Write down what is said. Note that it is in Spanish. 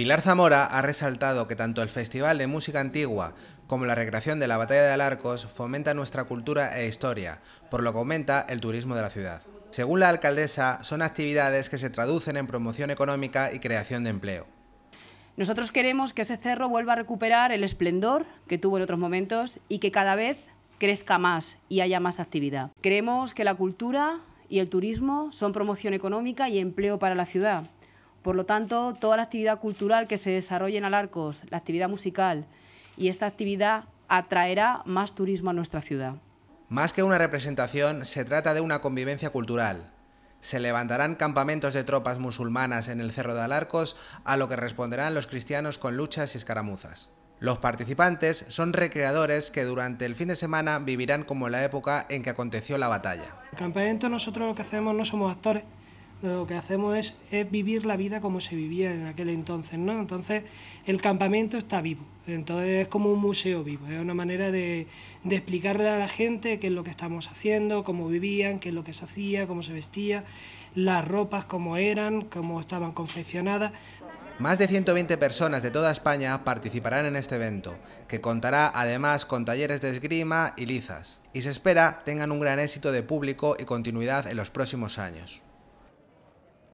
Pilar Zamora ha resaltado que tanto el Festival de Música Antigua como la recreación de la Batalla de Alarcos fomenta nuestra cultura e historia, por lo que aumenta el turismo de la ciudad. Según la alcaldesa, son actividades que se traducen en promoción económica y creación de empleo. Nosotros queremos que ese cerro vuelva a recuperar el esplendor que tuvo en otros momentos y que cada vez crezca más y haya más actividad. Creemos que la cultura y el turismo son promoción económica y empleo para la ciudad. Por lo tanto, toda la actividad cultural que se desarrolle en Alarcos, la actividad musical y esta actividad atraerá más turismo a nuestra ciudad. Más que una representación, se trata de una convivencia cultural. Se levantarán campamentos de tropas musulmanas en el Cerro de Alarcos, a lo que responderán los cristianos con luchas y escaramuzas. Los participantes son recreadores que durante el fin de semana vivirán como en la época en que aconteció la batalla. En el campamento nosotros lo que hacemos no somos actores, lo que hacemos es, vivir la vida como se vivía en aquel entonces, ¿no? Entonces el campamento está vivo, entonces es como un museo vivo, es una manera de, de, explicarle a la gente qué es lo que estamos haciendo, cómo vivían, qué es lo que se hacía, cómo se vestía, las ropas cómo eran, cómo estaban confeccionadas. Más de 120 personas de toda España participarán en este evento, que contará además con talleres de esgrima y lizas, y se espera tengan un gran éxito de público y continuidad en los próximos años.